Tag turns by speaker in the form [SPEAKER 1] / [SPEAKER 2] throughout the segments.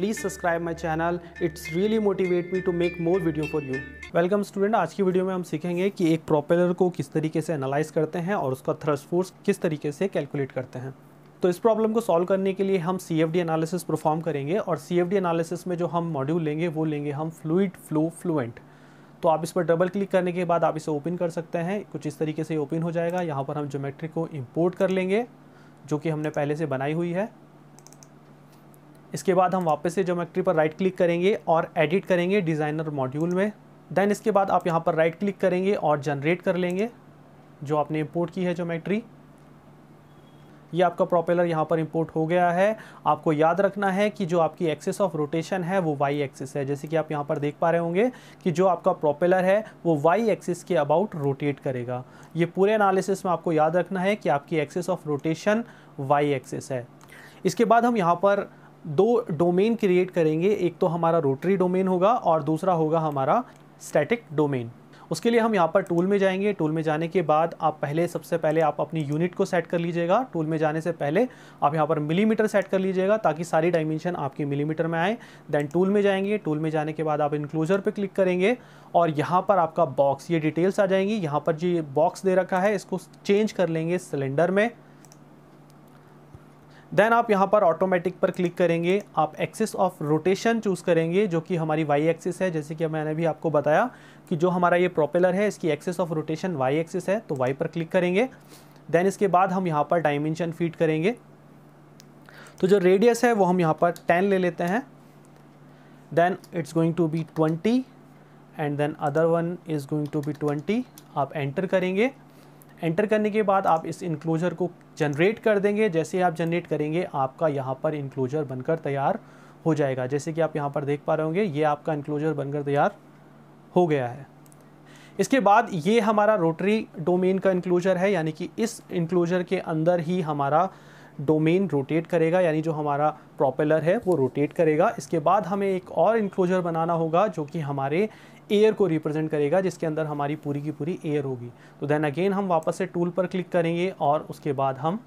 [SPEAKER 1] please subscribe my channel it's really motivate me to make more video for you welcome student आज की video में हम सीखेंगे कि एक प्रोपेलर को किस तरीके से एनालाइज करते हैं और उसका थ्रस्ट फोर्स किस तरीके से कैलकुलेट करते हैं तो इस प्रॉब्लम को सॉल्व करने के लिए हम C F D analysis perform करेंगे और सी एफ डी एनालिसिस में जो हम मॉड्यूल लेंगे वो लेंगे हम फ्लूड फ्लो फ्लुएंट तो आप इस पर डबल क्लिक करने के बाद आप इसे ओपन कर सकते हैं कुछ इस तरीके से ओपन हो जाएगा यहाँ पर हम ज्योमेट्री को इम्पोर्ट कर लेंगे जो कि हमने पहले से बनाई हुई है इसके बाद हम वापस से जोमेट्री पर राइट क्लिक करेंगे और एडिट करेंगे डिज़ाइनर मॉड्यूल में देन इसके बाद आप यहाँ पर राइट क्लिक करेंगे और जनरेट कर लेंगे जो आपने इम्पोर्ट की है जोमेट्री ये आपका प्रोपेलर यहाँ पर इम्पोर्ट हो गया है आपको याद रखना है कि जो आपकी एक्सेस ऑफ रोटेशन है वो वाई एक्सेस है जैसे कि आप यहाँ पर देख पा रहे होंगे कि जो आपका प्रोपेलर है वो वाई एक्सेस के अबाउट रोटेट करेगा ये पूरे एनालिसिस में आपको याद रखना है कि आपकी axis of rotation Y axis है इसके बाद हम यहाँ पर दो डोमेन क्रिएट करेंगे एक तो हमारा रोटरी डोमेन होगा और दूसरा होगा हमारा स्टैटिक डोमेन उसके लिए हम यहाँ पर टूल में जाएंगे टूल में जाने के बाद आप पहले सबसे पहले आप अपनी यूनिट को सेट कर लीजिएगा टूल में जाने से पहले आप यहाँ पर मिलीमीटर सेट कर लीजिएगा ताकि सारी डायमेंशन आपके मिलीमीटर में आए देन टूल में जाएंगे टूल में जाने के बाद आप इंक्लोजर पर क्लिक करेंगे और यहाँ पर आपका बॉक्स ये डिटेल्स आ जाएंगी यहाँ पर जो बॉक्स दे रखा है इसको चेंज कर लेंगे सिलेंडर में देन आप यहाँ पर ऑटोमेटिक पर क्लिक करेंगे आप एक्सिस ऑफ रोटेशन चूज़ करेंगे जो कि हमारी वाई एक्सिस है जैसे कि मैंने भी आपको बताया कि जो हमारा ये प्रोपेलर है इसकी axis of rotation Y axis है तो वाई पर क्लिक करेंगे देन इसके बाद हम यहाँ पर डायमेंशन फीड करेंगे तो जो रेडियस है वो हम यहाँ पर टेन ले लेते हैं then it's going to be twenty and then other one is going to be twenty आप एंटर करेंगे एंटर करने के बाद आप इस इंक्लोजर को जनरेट कर देंगे जैसे आप जनरेट करेंगे आपका यहाँ पर इंक्लोजर बनकर तैयार हो जाएगा जैसे कि आप यहाँ पर देख पा रहे होंगे ये आपका इंक्लोजर बनकर तैयार हो गया है इसके बाद ये हमारा रोटरी डोमेन का इंक्लोजर है यानी कि इस इंक्लोजर के अंदर ही हमारा डोमेन रोटेट करेगा यानी जो हमारा प्रोपेलर है वो रोटेट करेगा इसके बाद हमें एक और इंक्लोजर बनाना होगा जो कि हमारे एयर को रिप्रेजेंट करेगा जिसके अंदर हमारी पूरी की पूरी एयर होगी तो देन अगेन हम वापस से टूल पर क्लिक करेंगे और उसके बाद हम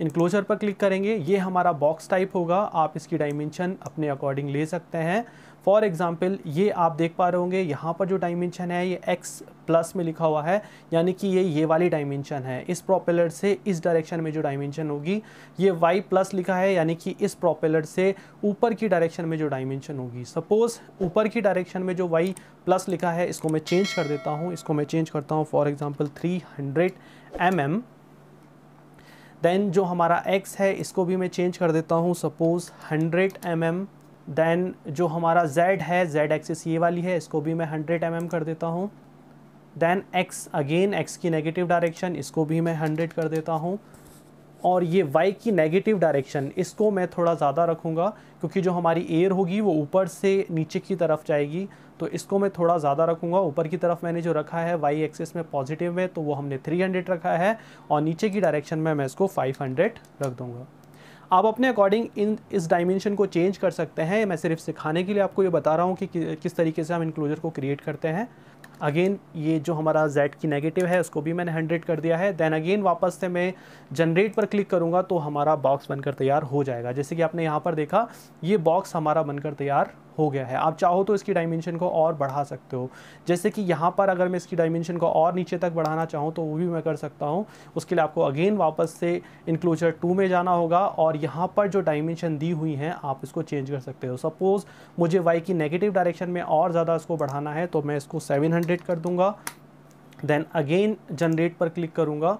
[SPEAKER 1] इनक्लोजर पर क्लिक करेंगे ये हमारा बॉक्स टाइप होगा आप इसकी डायमेंशन अपने अकॉर्डिंग ले सकते हैं फॉर एग्ज़ाम्पल ये आप देख पा रहे होंगे यहाँ पर जो डायमेंशन है ये एक्स प्लस में लिखा हुआ है यानी कि ये ये वाली डायमेंशन है इस प्रोपेलर से इस डायरेक्शन में जो डायमेंशन होगी ये वाई प्लस लिखा है यानी कि इस प्रोपेलर से ऊपर की डायरेक्शन में जो डायमेंशन होगी सपोज़ ऊपर की डायरेक्शन में जो वाई प्लस लिखा है इसको मैं चेंज कर देता हूँ इसको मैं चेंज करता हूँ for example three hundred M M then जो हमारा एक्स है इसको भी मैं चेंज कर देता हूँ suppose hundred M M then जो हमारा जेड है जेड एक्सिस ये वाली है इसको भी मैं हंड्रेड एम mm कर देता हूँ देन एक्स अगेन एक्स की नेगेटिव डायरेक्शन इसको भी मैं हंड्रेड कर देता हूँ और ये वाई की नेगेटिव डायरेक्शन इसको मैं थोड़ा ज़्यादा रखूँगा क्योंकि जो हमारी एयर होगी वो ऊपर से नीचे की तरफ जाएगी तो इसको मैं थोड़ा ज़्यादा रखूँगा ऊपर की तरफ मैंने जो रखा है वाई एक्सिस में पॉजिटिव में तो वो हमने 300 रखा है और नीचे की डायरेक्शन में मैं इसको 500 रख दूँगा आप अपने अकॉर्डिंग इन इस डायमेंशन को चेंज कर सकते हैं मैं सिर्फ सिखाने के लिए आपको ये बता रहा हूँ कि, कि किस तरीके से हम इनक्लोजर को क्रिएट करते हैं अगेन ये जो हमारा Z की नेगेटिव है उसको भी मैंने हंड्रेड कर दिया है देन अगेन वापस से मैं जनरेट पर क्लिक करूँगा तो हमारा बॉक्स बनकर तैयार हो जाएगा जैसे कि आपने यहाँ पर देखा ये बॉक्स हमारा बनकर तैयार हो गया है आप चाहो तो इसकी डायमेंशन को और बढ़ा सकते हो जैसे कि यहाँ पर अगर मैं इसकी डायमेंशन को और नीचे तक बढ़ाना चाहूँ तो वो भी मैं कर सकता हूँ उसके लिए आपको अगेन वापस से इनक्लोजर टू में जाना होगा और यहाँ पर जो डायमेंशन दी हुई हैं आप इसको चेंज कर सकते हो सपोज़ मुझे वाई की नेगेटिव डायरेक्शन में और ज़्यादा इसको बढ़ाना है तो मैं इसको सेवन कर दूँगा देन अगेन जनरेट पर क्लिक करूँगा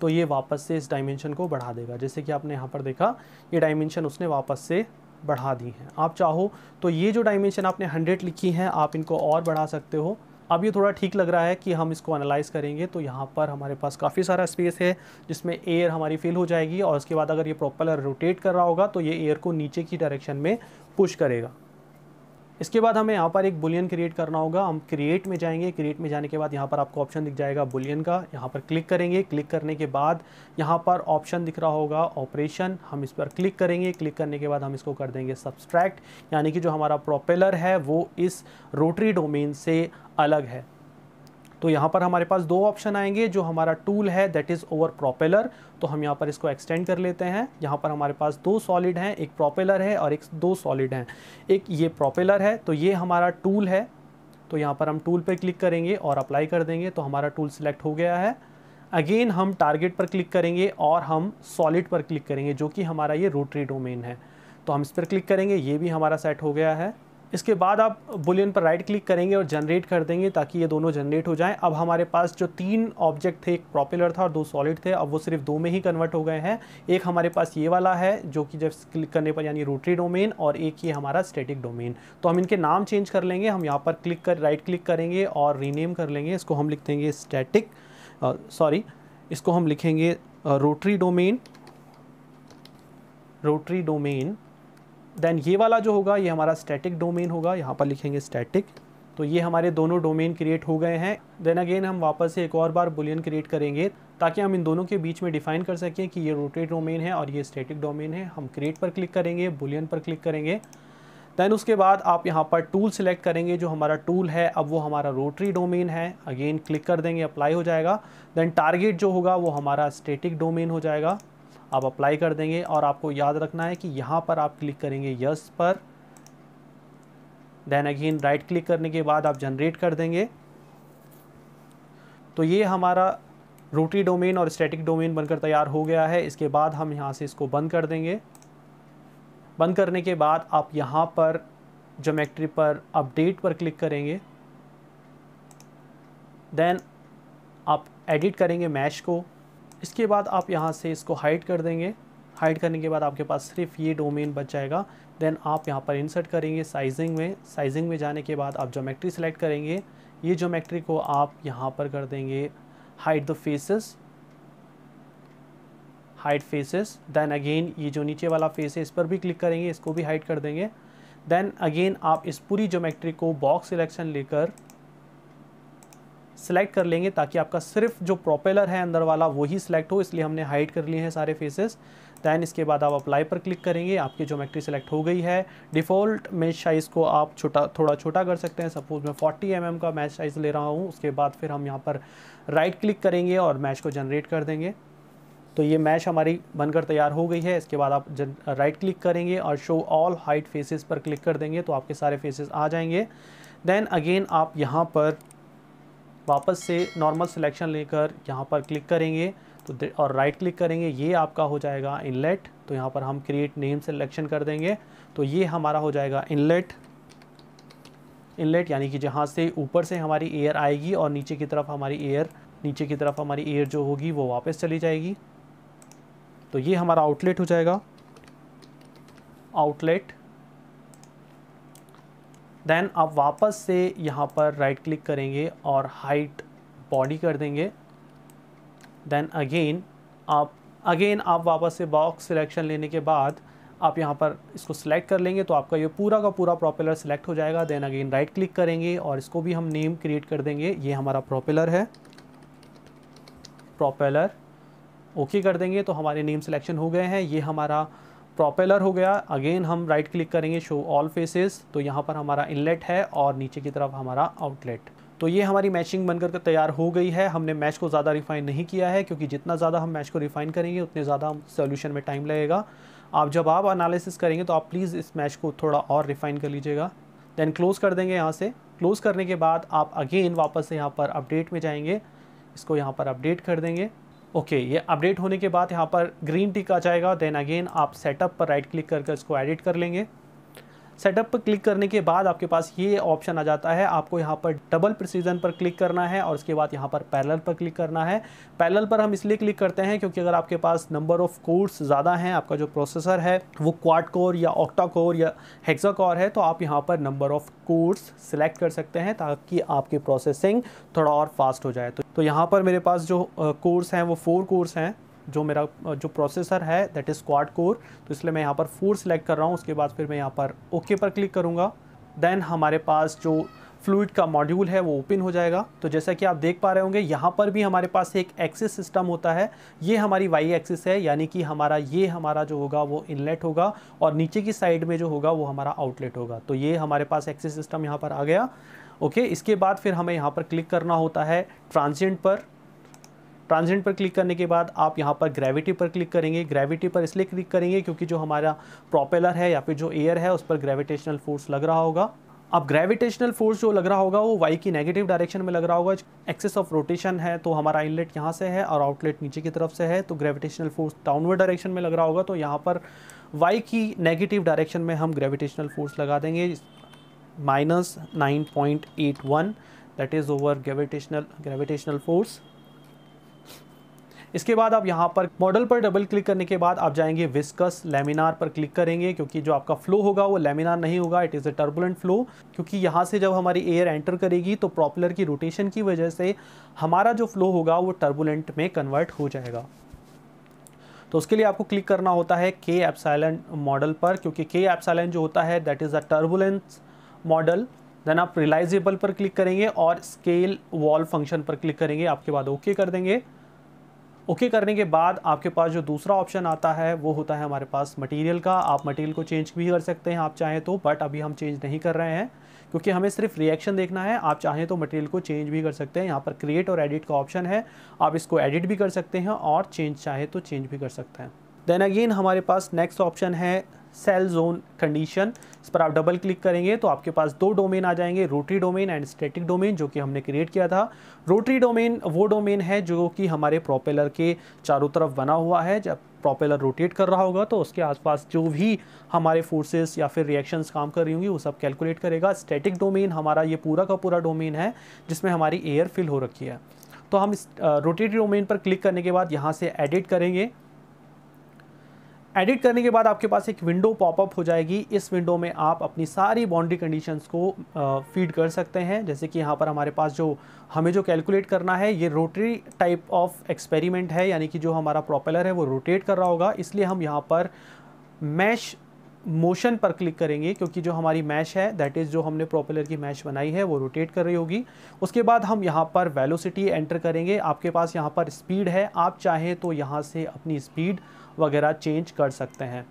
[SPEAKER 1] तो ये वापस से इस डायमेंशन को बढ़ा देगा जैसे कि आपने यहाँ पर देखा ये डायमेंशन उसने वापस से बढ़ा दी हैं आप चाहो तो ये जो डायमेंशन आपने हंड्रेड लिखी हैं आप इनको और बढ़ा सकते हो अब ये थोड़ा ठीक लग रहा है कि हम इसको एनालाइज करेंगे तो यहाँ पर हमारे पास काफ़ी सारा स्पेस है जिसमें एयर हमारी फिल हो जाएगी और उसके बाद अगर ये प्रॉपर रोटेट कर रहा होगा तो ये एयर को नीचे की डायरेक्शन में पुश करेगा इसके बाद हमें यहाँ पर एक बुलियन क्रिएट करना होगा हम क्रिएट में जाएंगे क्रिएट में जाने के बाद यहाँ पर आपको ऑप्शन दिख जाएगा बुलियन का यहाँ पर क्लिक करेंगे क्लिक करने के बाद यहाँ पर ऑप्शन दिख रहा होगा ऑपरेशन हम इस पर क्लिक करेंगे क्लिक करने के बाद हम इसको कर देंगे सब्सट्रैक्ट यानी कि जो हमारा प्रोपेलर है वो इस रोटरी डोमेन से अलग है तो यहाँ पर हमारे पास दो ऑप्शन आएंगे जो हमारा टूल है दैट इज़ ओवर प्रोपेलर तो हम यहाँ पर इसको एक्सटेंड कर लेते हैं यहाँ पर हमारे पास दो सॉलिड हैं एक प्रोपेलर है और एक दो सॉलिड हैं एक ये प्रोपेलर है तो ये हमारा टूल है तो यहाँ पर हम टूल पर क्लिक करेंगे और अप्लाई कर देंगे तो हमारा टूल सिलेक्ट हो गया है अगेन हम टारगेट पर क्लिक करेंगे और हम सॉलिड पर क्लिक करेंगे जो कि हमारा ये रोटरी डोमेन है तो हम इस पर क्लिक करेंगे ये भी हमारा सेट हो गया है इसके बाद आप बुलियन पर राइट क्लिक करेंगे और जनरेट कर देंगे ताकि ये दोनों जनरेट हो जाएं अब हमारे पास जो तीन ऑब्जेक्ट थे एक प्रॉपुलर था और दो सॉलिड थे अब वो सिर्फ दो में ही कन्वर्ट हो गए हैं एक हमारे पास ये वाला है जो कि जब क्लिक करने पर यानी रोटरी डोमेन और एक ये हमारा स्टेटिक डोमेन तो हम इनके नाम चेंज कर लेंगे हम यहाँ पर क्लिक कर राइट क्लिक करेंगे और रीनेम कर लेंगे इसको हम लिख देंगे स्टैटिक सॉरी इसको हम लिखेंगे rotary domain rotary domain then ये वाला जो होगा ये हमारा स्टैटिक डोमेन होगा यहाँ पर लिखेंगे स्टैटिक तो ये हमारे दोनों डोमेन क्रिएट हो गए हैं देन अगेन हम वापस से एक और बार बुलियन क्रिएट करेंगे ताकि हम इन दोनों के बीच में डिफाइन कर सकें कि ये रोटेट डोमेन है और ये स्टेटिक डोमेन है हम क्रिएट पर क्लिक करेंगे बुलियन पर क्लिक करेंगे दैन उसके बाद आप यहाँ पर टूल सेलेक्ट करेंगे जो हमारा टूल है अब वो हमारा रोटरी डोमेन है अगेन क्लिक कर देंगे अप्लाई हो जाएगा दैन टारगेट जो होगा वो हमारा स्टेटिक डोमेन हो जाएगा आप अप्लाई कर देंगे और आपको याद रखना है कि यहाँ पर आप क्लिक करेंगे यस पर देन अगेन राइट क्लिक करने के बाद आप जनरेट कर देंगे तो ये हमारा रूटी डोमेन और स्टैटिक डोमेन बनकर तैयार हो गया है इसके बाद हम यहाँ से इसको बंद कर देंगे बंद करने के बाद आप यहाँ पर जोमेट्री पर अपडेट पर क्लिक करेंगे देन आप एडिट करेंगे मैश को इसके बाद आप यहाँ से इसको हाइड कर देंगे हाइड करने के बाद आपके पास सिर्फ ये डोमेन बच जाएगा देन आप यहाँ पर इंसर्ट करेंगे साइजिंग में साइजिंग में जाने के बाद आप जोमेट्री सेलेक्ट करेंगे ये जोमेट्री को आप यहाँ पर कर देंगे hide the faces hide faces then again ये जो नीचे वाला फेस है इस पर भी क्लिक करेंगे इसको भी हाइड कर देंगे देन अगेन आप इस पूरी जोमेट्री को बॉक्स सिलेक्शन लेकर सिलेक्ट कर लेंगे ताकि आपका सिर्फ जो प्रोपेलर है अंदर वाला वही सिलेक्ट हो इसलिए हमने हाइड कर लिए हैं सारे फेसेस दैन इसके बाद आप अप्लाई पर क्लिक करेंगे आपकी ज्योमेट्री सेलेक्ट हो गई है डिफ़ॉल्ट मैच साइज़ को आप छोटा थोड़ा छोटा कर सकते हैं सपोज़ मैं 40 एम mm का मैच साइज़ ले रहा हूँ उसके बाद फिर हम यहाँ पर राइट क्लिक करेंगे और मैच को जनरेट कर देंगे तो ये मैच हमारी बनकर तैयार हो गई है इसके बाद आप जन राइट क्लिक करेंगे और शो ऑल हाइट फेसेस पर क्लिक कर देंगे तो आपके सारे फेसेस आ जाएंगे देन अगेन आप यहाँ पर वापस से नॉर्मल सिलेक्शन लेकर यहाँ पर क्लिक करेंगे तो और राइट क्लिक करेंगे ये आपका हो जाएगा इनलेट तो यहाँ पर हम क्रिएट नेम सिलेक्शन कर देंगे तो ये हमारा हो जाएगा इनलेट इनलेट यानी कि जहाँ से ऊपर से हमारी एयर आएगी और नीचे की तरफ हमारी एयर नीचे की तरफ हमारी एयर जो होगी वो वापस चली जाएगी तो ये हमारा आउटलेट हो जाएगा आउटलेट देन आप वापस से यहाँ पर राइट क्लिक करेंगे और हाइट बॉडी कर देंगे देन अगेन आप अगेन आप वापस से बॉक्स सिलेक्शन लेने के बाद आप यहाँ पर इसको सिलेक्ट कर लेंगे तो आपका ये पूरा का पूरा प्रोपेलर सिलेक्ट हो जाएगा देन अगेन राइट क्लिक करेंगे और इसको भी हम नेम क्रिएट कर देंगे ये हमारा प्रोपेलर है प्रोपेलर ओके कर देंगे तो हमारे नेम सिलेक्शन हो गए हैं ये हमारा प्रोपेलर हो गया अगेन हम राइट क्लिक करेंगे शो ऑल फेसेस तो यहाँ पर हमारा इनलेट है और नीचे की तरफ हमारा आउटलेट तो ये हमारी मैचिंग बनकर तैयार हो गई है हमने मैच को ज़्यादा रिफाइन नहीं किया है क्योंकि जितना ज़्यादा हम मैच को रिफाइन करेंगे उतने ज़्यादा सोल्यूशन में टाइम लगेगा आप जब आप अनालिसिस करेंगे तो आप प्लीज़ इस मैच को थोड़ा और रिफाइन कर लीजिएगा देन क्लोज़ कर देंगे यहाँ से क्लोज़ करने के बाद आप अगेन वापस से यहाँ पर अपडेट में जाएंगे इसको यहाँ पर अपडेट कर देंगे ओके ये अपडेट होने के बाद यहाँ पर ग्रीन टिक आ जाएगा देन अगेन आप सेटअप पर राइट क्लिक करके इसको एडिट कर लेंगे सेटअप पर क्लिक करने के बाद आपके पास ये ऑप्शन आ जाता है आपको यहाँ पर डबल प्रिसीजन पर क्लिक करना है और उसके बाद यहाँ पर पैरेलल पर क्लिक करना है पैरेलल पर हम इसलिए क्लिक करते हैं क्योंकि अगर आपके पास नंबर ऑफ कोर्स ज़्यादा हैं आपका जो प्रोसेसर है वो क्वाड कोर या ऑक्टा कोर या हेक्सा कोर है तो आप यहाँ पर नंबर ऑफ कोर्स सिलेक्ट कर सकते हैं ताकि आपकी प्रोसेसिंग थोड़ा और फास्ट हो जाए तो तो यहाँ पर मेरे पास जो कोर्स हैं वो फोर कोर्स हैं जो मेरा जो प्रोसेसर है दैट इज़ क्वाड कोर तो इसलिए मैं यहाँ पर फोर सेलेक्ट कर रहा हूँ उसके बाद फिर मैं यहाँ पर ओके पर क्लिक करूँगा देन हमारे पास जो फ्लूड का मॉड्यूल है वो ओपन हो जाएगा तो जैसा कि आप देख पा रहे होंगे यहाँ पर भी हमारे पास एक एक्सिस सिस्टम होता है ये हमारी वाई एक्सिस है यानी कि हमारा ये हमारा जो होगा वो इनलेट होगा और नीचे की साइड में जो होगा वो हमारा आउटलेट होगा तो ये हमारे पास एक्सिस सिस्टम यहाँ पर आ गया ओके इसके बाद फिर हमें यहाँ पर क्लिक करना होता है ट्रांसजेंट पर ट्रांजेंट पर क्लिक करने के बाद आप यहाँ पर ग्रेविटी पर क्लिक करेंगे ग्रेविटी पर इसलिए क्लिक करेंगे क्योंकि जो हमारा प्रोपेलर है या फिर जो एयर है उस पर ग्रेविटेशनल फोर्स लग रहा होगा अब ग्रेविटेशनल फोर्स जो लग रहा होगा वो वाई की नेगेटिव डायरेक्शन में लग रहा होगा एक्सेस ऑफ रोटेशन है तो हमारा इनलेट यहाँ से है और आउटलेट नीचे की तरफ से है तो ग्रेविटेशनल फोर्स डाउनवर्ड डायरेक्शन में लग रहा होगा तो यहाँ पर वाई की नेगेटिव डायरेक्शन में हम ग्रेविटेशनल फोर्स लगा देंगे minus 9.81 that is over gravitational gravitational force इसके बाद आप यहाँ पर मॉडल पर डबल क्लिक करने के बाद आप जाएंगे विस्कस लेमिनार पर क्लिक करेंगे क्योंकि जो आपका फ्लो होगा वो लेमिनार नहीं होगा it is a turbulent flow क्योंकि यहाँ से जब हमारी एयर एंटर करेगी तो प्रॉपलर की रोटेशन की वजह से हमारा जो फ्लो होगा वो टर्बुलेंट में कन्वर्ट हो जाएगा तो उसके लिए आपको क्लिक करना होता है के एप्साइलन मॉडल पर क्योंकि के एप्साइलन जो होता है that is a turbulence model then आप रिलाइजेबल पर क्लिक करेंगे और स्केल वॉल फंक्शन पर क्लिक करेंगे आपके बाद ओके कर देंगे ओके okay करने के बाद आपके पास जो दूसरा ऑप्शन आता है वो होता है हमारे पास मटेरियल का आप मटेरियल को चेंज भी कर सकते हैं आप चाहें तो बट अभी हम चेंज नहीं कर रहे हैं क्योंकि हमें सिर्फ रिएक्शन देखना है आप चाहें तो मटेरियल को चेंज भी कर सकते हैं यहाँ पर क्रिएट और एडिट का ऑप्शन है आप इसको एडिट भी कर सकते हैं और चेंज चाहे तो चेंज भी कर सकते हैं देन अगेन हमारे पास नेक्स्ट ऑप्शन है सेल जोन कंडीशन इस पर आप डबल क्लिक करेंगे तो आपके पास दो डोमेन आ जाएंगे rotary domain and static domain जो कि हमने क्रिएट किया था रोटरी डोमेन वो डोमेन है जो कि हमारे प्रोपेलर के चारों तरफ बना हुआ है जब प्रोपेलर रोटेट कर रहा होगा तो उसके आसपास जो भी हमारे फोर्सेस या फिर रिएक्शंस काम कर रही होंगी वो सब कैलकुलेट करेगा स्टैटिक डोमेन हमारा ये पूरा का पूरा डोमेन है जिसमें हमारी एयर फिल हो रखी है तो हम इस रोटेटरी डोमेन पर क्लिक करने के बाद यहाँ से एडिट करेंगे एडिट करने के बाद आपके पास एक विंडो पॉपअप हो जाएगी इस विंडो में आप अपनी सारी बाउंड्री कंडीशंस को फीड कर सकते हैं जैसे कि यहाँ पर हमारे पास जो हमें जो कैलकुलेट करना है ये रोटरी टाइप ऑफ एक्सपेरिमेंट है यानी कि जो हमारा प्रोपेलर है वो रोटेट कर रहा होगा इसलिए हम यहाँ पर मैश मोशन पर क्लिक करेंगे क्योंकि जो हमारी मैश है दैट इज़ जो हमने प्रोपेलर की मैश बनाई है वो रोटेट कर रही होगी उसके बाद हम यहाँ पर वेलोसिटी एंटर करेंगे आपके पास यहाँ पर स्पीड है आप चाहें तो यहाँ से अपनी स्पीड वगैरह चेंज कर सकते हैं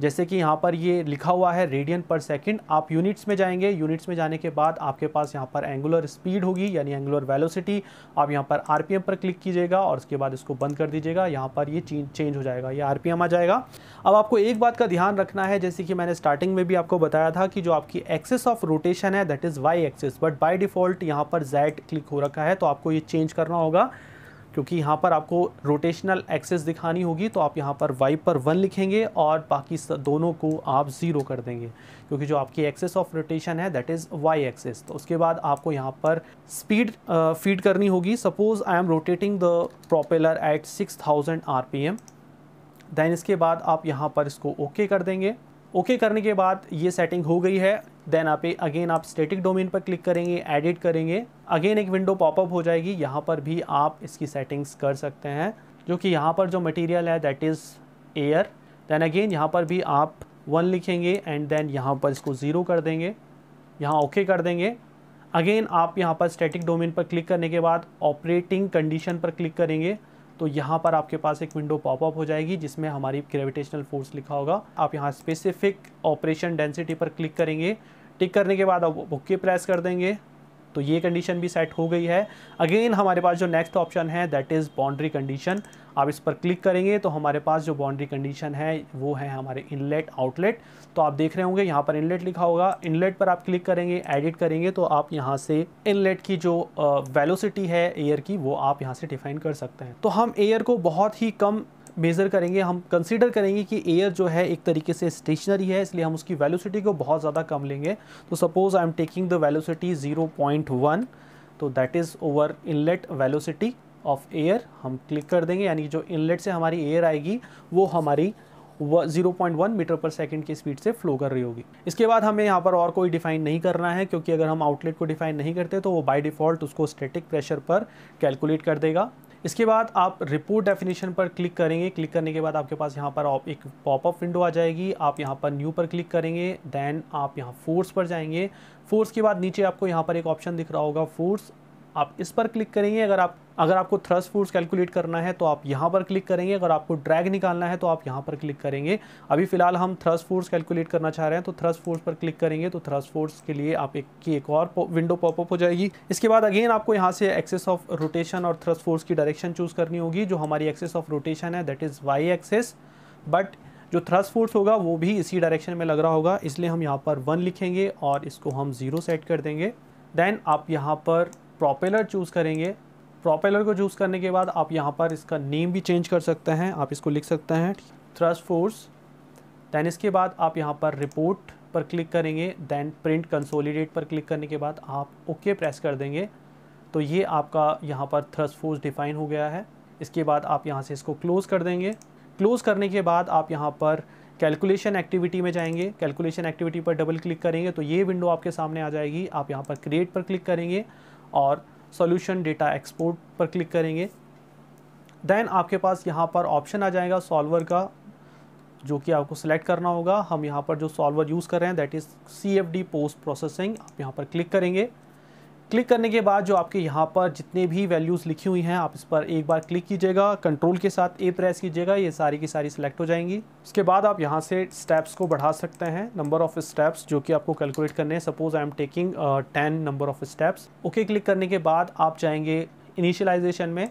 [SPEAKER 1] जैसे कि यहाँ पर ये लिखा हुआ है रेडियन पर सेकंड आप यूनिट्स में जाएंगे यूनिट्स में जाने के बाद आपके पास यहाँ पर एंगुलर स्पीड होगी यानी एंगुलर वेलोसिटी आप यहाँ पर आरपीएम पर क्लिक कीजिएगा और उसके बाद इसको बंद कर दीजिएगा यहाँ पर ये चेंज चेंज हो जाएगा ये आरपीएम आ जाएगा अब आपको एक बात का ध्यान रखना है जैसे कि मैंने स्टार्टिंग में भी आपको बताया था कि जो आपकी एक्सेस ऑफ रोटेशन है that is Y axis but by default यहाँ पर जैड क्लिक हो रखा है तो आपको ये चेंज करना होगा क्योंकि यहाँ पर आपको रोटेशनल एक्सेस दिखानी होगी तो आप यहाँ पर वाई पर वन लिखेंगे और बाकी दोनों को आप ज़ीरो कर देंगे क्योंकि जो आपकी एक्सेस ऑफ रोटेशन है दैट इज़ वाई एक्सेस तो उसके बाद आपको यहाँ पर स्पीड फीड करनी होगी suppose I am rotating the propeller at six thousand R P M then इसके बाद आप यहाँ पर इसको ओके okay कर देंगे ओके करने के बाद ये सेटिंग हो गई है देन आप अगेन आप स्टेटिक डोमेन पर क्लिक करेंगे एडिट करेंगे अगेन एक विंडो पॉपअप हो जाएगी यहाँ पर भी आप इसकी सेटिंग्स कर सकते हैं जो कि यहाँ पर जो मटेरियल है that is air then again यहाँ पर भी आप वन लिखेंगे एंड देन यहाँ पर इसको ज़ीरो कर देंगे यहाँ ओके okay कर देंगे अगेन आप यहाँ पर स्टैटिक डोमेन पर क्लिक करने के बाद ऑपरेटिंग कंडीशन पर क्लिक करेंगे तो यहाँ पर आपके पास एक विंडो पॉपअप हो जाएगी जिसमें हमारी ग्रेविटेशनल फोर्स लिखा होगा आप यहाँ स्पेसिफिक ऑपरेशन डेंसिटी पर क्लिक करेंगे टिक करने के बाद आप ओके प्रेस कर देंगे तो ये कंडीशन भी सेट हो गई है अगेन हमारे पास जो नेक्स्ट ऑप्शन है दैट इज़ बाउंड्री कंडीशन आप इस पर क्लिक करेंगे तो हमारे पास जो बाउंड्री कंडीशन है वो है हमारे इनलेट आउटलेट तो आप देख रहे होंगे यहाँ पर इनलेट लिखा होगा इनलेट पर आप क्लिक करेंगे एडिट करेंगे तो आप यहाँ से इनलेट की जो वेलोसिटी है एयर की वो आप यहाँ से डिफाइन कर सकते हैं तो हम एयर को बहुत ही कम मेज़र करेंगे हम कंसिडर करेंगे कि एयर जो है एक तरीके से स्टेशनरी है इसलिए हम उसकी वैल्यूसिटी को बहुत ज़्यादा कम लेंगे तो suppose I am taking the point 0.1 तो that is over inlet velocity of air हम क्लिक कर देंगे यानी जो इनलेट से हमारी एयर आएगी वो हमारी जीरो पॉइंट वन मीटर पर सेकंड की स्पीड से फ्लो कर रही होगी इसके बाद हमें यहाँ पर और कोई डिफाइन नहीं करना है क्योंकि अगर हम आउटलेट को डिफाइन नहीं करते तो वो बाय डिफ़ॉल्ट उसको स्टैटिक प्रेशर पर कैलकुलेट कर देगा इसके बाद आप रिपोर्ट डेफिनेशन पर क्लिक करेंगे क्लिक करने के बाद आपके पास यहाँ पर एक पॉपअप विंडो आ जाएगी आप यहाँ पर न्यू पर क्लिक करेंगे देन आप यहाँ फोर्स पर जाएंगे फोर्स के बाद नीचे आपको यहाँ पर एक ऑप्शन दिख रहा होगा फोर्स आप इस पर क्लिक करेंगे अगर आप अगर आपको थ्रस्ट फोर्स कैलकुलेट करना है तो आप यहाँ पर क्लिक करेंगे अगर आपको ड्रैग निकालना है तो आप यहाँ पर क्लिक करेंगे अभी फिलहाल हम थ्रस्ट फोर्स कैलकुलेट करना चाह रहे हैं तो थ्रस्ट फोर्स पर क्लिक करेंगे तो थ्रस्ट फोर्स के लिए आप एक की एक और विंडो पॉपअप हो जाएगी इसके बाद अगेन आपको यहाँ से एक्सेस ऑफ रोटेशन और थ्रस्ट फोर्स की डायरेक्शन चूज़ करनी होगी जो हमारी एक्सेस ऑफ रोटेशन है that is Y axis but जो थ्रस्ट फोर्स होगा वो भी इसी डायरेक्शन में लग रहा होगा इसलिए हम यहाँ पर वन लिखेंगे और इसको हम ज़ीरो सेट कर देंगे देन आप यहाँ पर प्रोपेलर चूज़ करेंगे प्रोपेलर को चूज़ करने के बाद आप यहाँ पर इसका नेम भी चेंज कर सकते हैं आप इसको लिख सकते हैं थ्रस्ट फोर्स दैन इसके बाद आप यहाँ पर रिपोर्ट पर क्लिक करेंगे दैन प्रिंट कंसोलीडेट पर क्लिक करने के बाद आप ओके okay प्रेस कर देंगे तो ये आपका यहाँ पर थ्रस्ट फोर्स डिफाइन हो गया है इसके बाद आप यहाँ से इसको क्लोज़ कर देंगे क्लोज़ करने के बाद आप यहाँ पर कैलकुलेशन एक्टिविटी में जाएंगे कैलकुलेशन एक्टिविटी पर डबल क्लिक करेंगे तो ये विंडो आपके सामने आ जाएगी आप यहाँ पर क्रिएट पर क्लिक करेंगे और सॉल्यूशन डेटा एक्सपोर्ट पर क्लिक करेंगे देन आपके पास यहाँ पर ऑप्शन आ जाएगा सॉल्वर का जो कि आपको सिलेक्ट करना होगा हम यहाँ पर जो सॉल्वर यूज़ कर रहे हैं that is C F D post processing आप यहाँ पर क्लिक करेंगे क्लिक करने के बाद जो आपके यहाँ पर जितने भी वैल्यूज़ लिखी हुई हैं आप इस पर एक बार क्लिक कीजिएगा कंट्रोल के साथ ए प्रेस कीजिएगा ये सारी की सारी सिलेक्ट हो जाएंगी उसके बाद आप यहाँ से स्टेप्स को बढ़ा सकते हैं नंबर ऑफ स्टेप्स जो कि आपको कैलकुलेट करने हैं suppose I am taking ten number of steps okay click करने के बाद आप जाएंगे इनिशियलाइजेशन में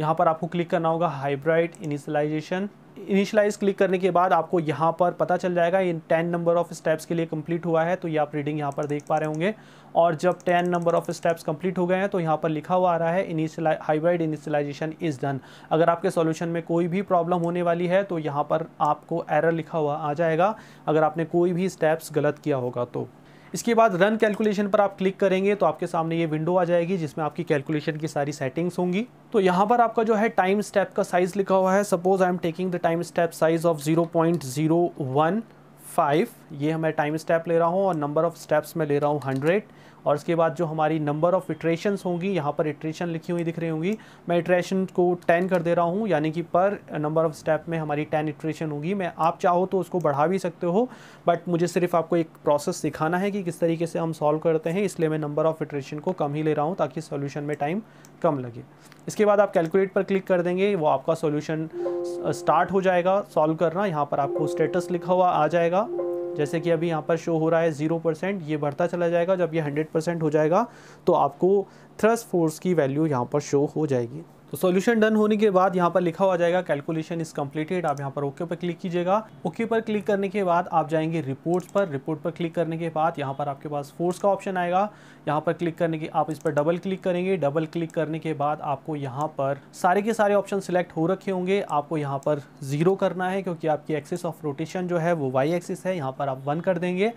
[SPEAKER 1] यहाँ पर आपको क्लिक करना होगा हाइब्राइड इनिशियलाइजेशन इनिशलाइज क्लिक करने के बाद आपको यहाँ पर पता चल जाएगा ये टेन नंबर ऑफ स्टेप्स के लिए कंप्लीट हुआ है तो ये आप रीडिंग यहाँ पर देख पा रहे होंगे और जब ten number of steps complete हो गए हैं तो यहाँ पर लिखा हुआ आ रहा है इनिशलाइ हाइब्राइड इनिशलाइजेशन इज़ डन अगर आपके सॉल्यूशन में कोई भी प्रॉब्लम होने वाली है तो यहाँ पर आपको एरर लिखा हुआ आ जाएगा अगर आपने कोई भी स्टेप्स गलत किया होगा तो इसके बाद रन कैलकुलेशन पर आप क्लिक करेंगे तो आपके सामने ये विंडो आ जाएगी जिसमें आपकी कैलकुलेशन की सारी सेटिंग्स होंगी तो यहाँ पर आपका जो है टाइम स्टेप का साइज़ लिखा हुआ है suppose I am taking the time step size of zero point zero one five ये मैं टाइम स्टेप ले रहा हूँ और नंबर ऑफ स्टेप्स में ले रहा हूँ हंड्रेड और उसके बाद जो हमारी नंबर ऑफ इटरेशंस होंगी यहाँ पर इटरेशन लिखी हुई दिख रही होंगी मैं इटरेशन को टेन कर दे रहा हूँ यानी कि पर नंबर ऑफ स्टेप में हमारी टेन इटरेशन होगी मैं आप चाहो तो उसको बढ़ा भी सकते हो बट मुझे सिर्फ आपको एक प्रोसेस सिखाना है कि किस तरीके से हम सॉल्व करते हैं इसलिए मैं नंबर ऑफ इटरेशन को कम ही ले रहा हूँ ताकि सोल्यूशन में टाइम कम लगे इसके बाद आप कैलकुलेट पर क्लिक कर देंगे वो आपका सोल्यूशन स्टार्ट uh, हो जाएगा सॉल्व करना यहाँ पर आपको स्टेटस लिखा हुआ आ जाएगा जैसे कि अभी यहाँ पर शो हो रहा है ज़ीरो परसेंट ये बढ़ता चला जाएगा जब ये हंड्रेड परसेंट हो जाएगा तो आपको थ्रस्ट फोर्स की वैल्यू यहाँ पर शो हो जाएगी तो सॉल्यूशन डन होने के बाद यहाँ पर लिखा हुआ जाएगा कैलकुलेशन इज कम्प्लीटेड आप यहाँ पर ओके पर क्लिक कीजिएगा ओके पर क्लिक करने के बाद आप जाएंगे रिपोर्ट्स पर रिपोर्ट पर क्लिक करने के बाद यहाँ पर आपके पास फोर्स का ऑप्शन आएगा यहाँ पर क्लिक करने के आप इस पर डबल क्लिक करेंगे डबल क्लिक करने के बाद आपको यहाँ पर सारे के सारे ऑप्शन सिलेक्ट हो रखे होंगे आपको यहाँ पर जीरो करना है क्योंकि आपकी एक्सिस ऑफ रोटेशन जो है वो वाई एक्सिस है यहाँ पर आप वन कर देंगे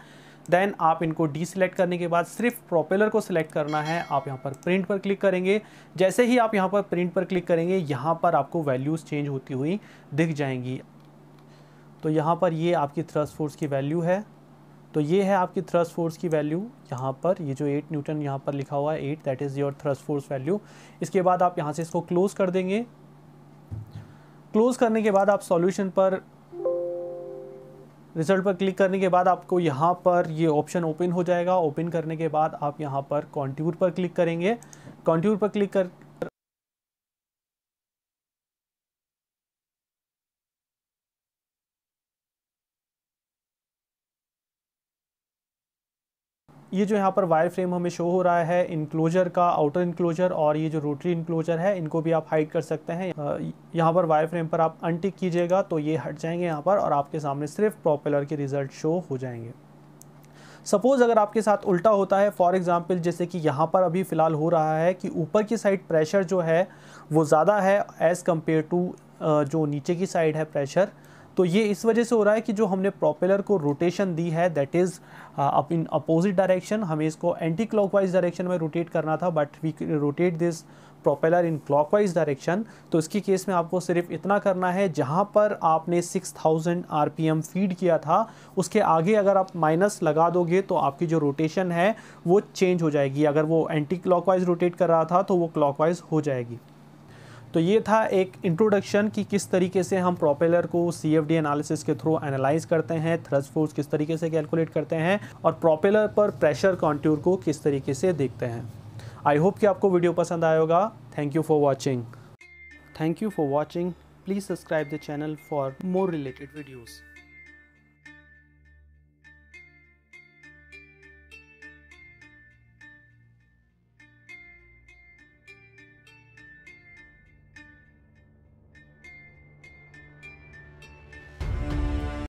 [SPEAKER 1] देन आप इनको सिलेक्ट करने के बाद सिर्फ प्रोपेलर को सिलेक्ट करना है आप यहाँ पर प्रिंट पर क्लिक करेंगे जैसे ही आप यहाँ पर प्रिंट पर क्लिक करेंगे यहाँ पर आपको वैल्यूज़ चेंज होती हुई दिख जाएंगी तो यहाँ पर ये आपकी थ्रस्ट फोर्स की वैल्यू है तो ये है आपकी थ्रस्ट फोर्स की वैल्यू यहाँ पर ये जो एट न्यूटन यहाँ पर लिखा हुआ है at that is your thrust force value इसके बाद आप यहाँ से इसको क्लोज़ कर देंगे क्लोज़ करने के बाद आप सॉल्यूशन पर रिजल्ट पर क्लिक करने के बाद आपको यहाँ पर ये ऑप्शन ओपन हो जाएगा ओपन करने के बाद आप यहाँ पर कॉन्ट्यूर पर क्लिक करेंगे कॉन्ट्यूर पर क्लिक कर ये जो यहाँ पर वायर फ्रेम हमें शो हो रहा है इनक्लोजर का आउटर इनक्लोजर और ये जो रोटरी इनक्लोजर है इनको भी आप हाइड कर सकते हैं यहाँ पर वायर फ्रेम पर आप अनटिक कीजिएगा तो ये हट जाएंगे यहाँ पर और आपके सामने सिर्फ प्रोपेलर के रिजल्ट शो हो जाएंगे सपोज़ अगर आपके साथ उल्टा होता है फॉर एग्ज़ाम्पल जैसे कि यहाँ पर अभी फ़िलहाल हो रहा है कि ऊपर की साइड प्रेशर जो है वो ज़्यादा है एज़ कम्पेयर टू जो नीचे की साइड है प्रेशर तो ये इस वजह से हो रहा है कि जो हमने प्रोपेलर को रोटेशन दी है that is up in opposite direction हमें इसको एंटी क्लॉकवाइज डायरेक्शन में रोटेट करना था but we rotate this propeller in clockwise direction तो इसकी केस में आपको सिर्फ इतना करना है जहाँ पर आपने 6000 थाउजेंड फीड किया था उसके आगे अगर आप माइनस लगा दोगे तो आपकी जो रोटेशन है वो चेंज हो जाएगी अगर वो एंटी क्लॉकवाइज रोटेट कर रहा था तो वो क्लॉकवाइज हो जाएगी तो ये था एक इंट्रोडक्शन कि किस तरीके से हम प्रोपेलर को सी एफ डी एनालिसिस के थ्रू एनालाइज करते हैं थ्रस फोर्स किस तरीके से कैलकुलेट करते हैं और प्रोपेलर पर प्रेशर कॉन्ट्यूर को किस तरीके से देखते हैं आई होप कि आपको वीडियो पसंद आया होगा thank you for watching thank you for watching please subscribe the channel for more related videos